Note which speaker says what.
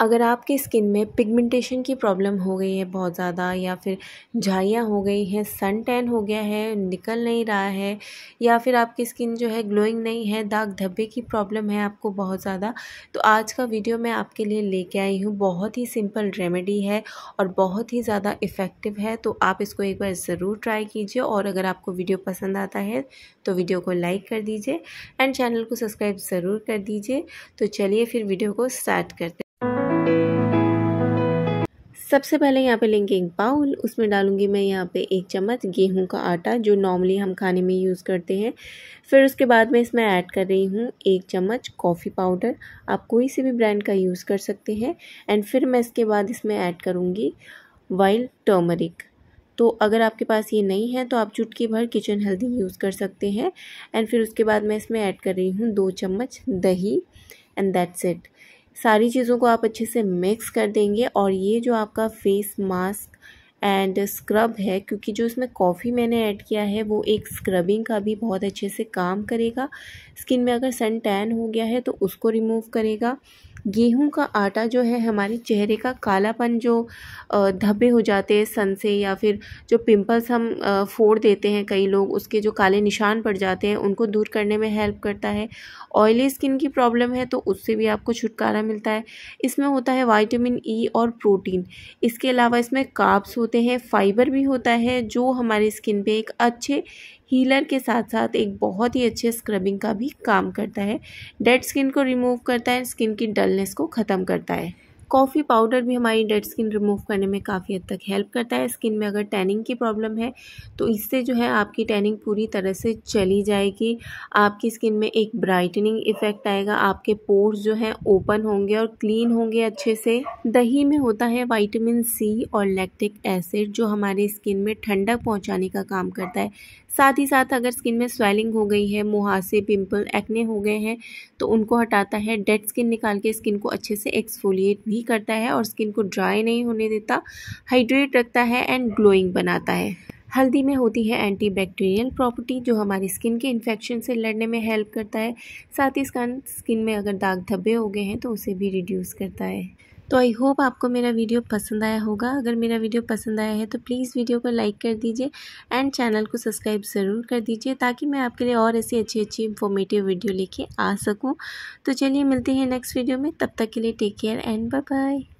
Speaker 1: अगर आपकी स्किन में पिगमेंटेशन की प्रॉब्लम हो गई है बहुत ज़्यादा या फिर झाइयाँ हो गई हैं सन टैन हो गया है निकल नहीं रहा है या फिर आपकी स्किन जो है ग्लोइंग नहीं है दाग धब्बे की प्रॉब्लम है आपको बहुत ज़्यादा तो आज का वीडियो मैं आपके लिए लेके आई हूँ बहुत ही सिंपल रेमेडी है और बहुत ही ज़्यादा इफ़ेक्टिव है तो आप इसको एक बार ज़रूर ट्राई कीजिए और अगर आपको वीडियो पसंद आता है तो वीडियो को लाइक कर दीजिए एंड चैनल को सब्सक्राइब ज़रूर कर दीजिए तो चलिए फिर वीडियो को स्टार्ट करते हैं सबसे पहले यहाँ पे लेंगे एक बाउल उसमें डालूंगी मैं यहाँ पे एक चम्मच गेहूं का आटा जो नॉर्मली हम खाने में यूज़ करते हैं फिर उसके बाद मैं इसमें ऐड कर रही हूँ एक चम्मच कॉफ़ी पाउडर आप कोई से भी ब्रांड का यूज़ कर सकते हैं एंड फिर मैं इसके बाद इसमें ऐड करूँगी वाइल्ड टर्मरिक तो अगर आपके पास ये नहीं है तो आप चुटकी भर किचन हल्दी यूज़ कर सकते हैं एंड फिर उसके बाद मैं इसमें ऐड कर रही हूँ दो चम्मच दही एंड दैट्स इट सारी चीज़ों को आप अच्छे से मिक्स कर देंगे और ये जो आपका फेस मास्क एंड स्क्रब है क्योंकि जो इसमें कॉफ़ी मैंने ऐड किया है वो एक स्क्रबिंग का भी बहुत अच्छे से काम करेगा स्किन में अगर सन टैन हो गया है तो उसको रिमूव करेगा गेहूं का आटा जो है हमारे चेहरे का कालापन जो धब्बे हो जाते हैं सन से या फिर जो पिंपल्स हम फोड़ देते हैं कई लोग उसके जो काले निशान पड़ जाते हैं उनको दूर करने में हेल्प करता है ऑयली स्किन की प्रॉब्लम है तो उससे भी आपको छुटकारा मिलता है इसमें होता है वाइटामिन ई e और प्रोटीन इसके अलावा इसमें काप्स होते हैं फाइबर भी होता है जो हमारी स्किन पर एक अच्छे हीलर के साथ साथ एक बहुत ही अच्छे स्क्रबिंग का भी काम करता है डेड स्किन को रिमूव करता है स्किन की डलनेस को ख़त्म करता है कॉफ़ी पाउडर भी हमारी डेड स्किन रिमूव करने में काफ़ी हद तक हेल्प करता है स्किन में अगर टैनिंग की प्रॉब्लम है तो इससे जो है आपकी टैनिंग पूरी तरह से चली जाएगी आपकी स्किन में एक ब्राइटनिंग इफ़ेक्ट आएगा आपके पोर्स जो हैं ओपन होंगे और क्लीन होंगे अच्छे से दही में होता है वाइटामिन सी और लैक्टिक एसिड जो हमारे स्किन में ठंडक पहुँचाने का काम करता है साथ ही साथ अगर स्किन में स्वेलिंग हो गई है मुहासे पिंपल एक्ने हो गए हैं तो उनको हटाता है डेड स्किन निकाल के स्किन को अच्छे से एक्सफोलिएट भी भी करता है और स्किन को ड्राई नहीं होने देता हाइड्रेट रखता है एंड ग्लोइंग बनाता है हल्दी में होती है एंटी बैक्टीरियल प्रॉपर्टी जो हमारी स्किन के इन्फेक्शन से लड़ने में हेल्प करता है साथ ही स्किन में अगर दाग धब्बे हो गए हैं तो उसे भी रिड्यूस करता है तो आई होप आपको मेरा वीडियो पसंद आया होगा अगर मेरा वीडियो पसंद आया है तो प्लीज़ वीडियो को लाइक कर दीजिए एंड चैनल को सब्सक्राइब ज़रूर कर दीजिए ताकि मैं आपके लिए और ऐसी अच्छी अच्छी इन्फॉर्मेटिव वीडियो लेके आ सकूँ तो चलिए मिलते हैं नेक्स्ट वीडियो में तब तक के लिए take care and bye bye